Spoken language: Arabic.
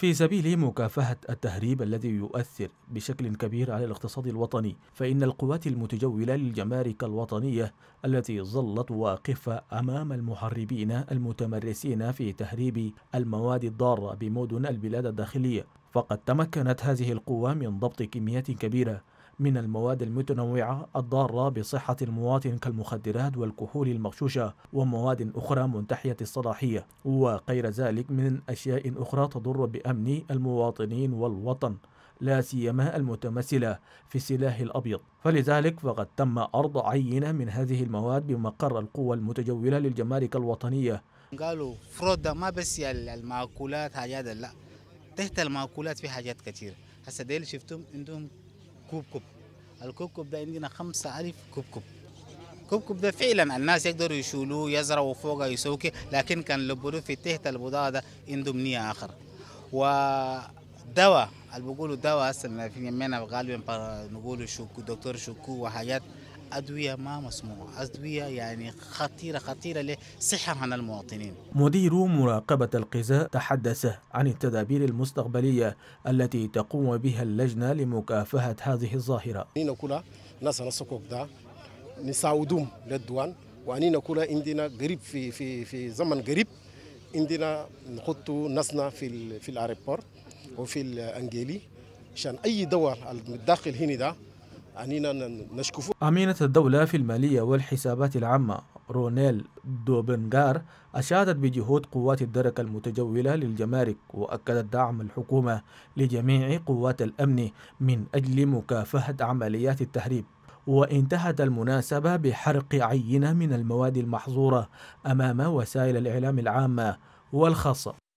في سبيل مكافحة التهريب الذي يؤثر بشكل كبير على الاقتصاد الوطني فإن القوات المتجولة للجمارك الوطنية التي ظلت واقفة أمام المحربين المتمرسين في تهريب المواد الضارة بمدن البلاد الداخلية فقد تمكنت هذه القوة من ضبط كميات كبيرة من المواد المتنوعة الضارة بصحة المواطن كالمخدرات والكحول المغشوشة ومواد أخرى منتحية الصلاحية وغير ذلك من أشياء أخرى تضر بأمن المواطنين والوطن لا سيما المتمثلة في السلاح الأبيض فلذلك فقد تم عرض عينة من هذه المواد بمقر القوى المتجولة للجمارك الوطنية قالوا فرود ما بس المأكولات حاجات لا تحت المأكولات في حاجات كثيرة هسه ديل شفتم عندهم الكوب كوب ده عندنا خمسة ألف كوب كوب ده فعلا الناس يقدروا يشيلوه يزرعوا فوقه يسوكي لكن كان لبروه في تحت البضاعة ده عنده منية آخر ودواء اللي بيقولوا دواء أصلا في يمنا غالبا نقولوا شوكو دكتور شوكو وحاجات أدوية ما مسموعة أدوية يعني خطيرة خطيرة لصحة المواطنين مدير مراقبة الغذاء تحدث عن التدابير المستقبلية التي تقوم بها اللجنة لمكافحة هذه الظاهرة نساعدهم للدوان وأني نقول عندنا قريب في في في زمن قريب عندنا نحط ناسنا في في الاريبورت وفي الانجيلي عشان اي دواء الداخل هنا ده أمينة الدولة في المالية والحسابات العامة رونيل دوبنغار أشادت بجهود قوات الدرك المتجولة للجمارك وأكدت دعم الحكومة لجميع قوات الأمن من أجل مكافحة عمليات التهريب وانتهت المناسبة بحرق عينة من المواد المحظورة أمام وسائل الإعلام العامة والخاصة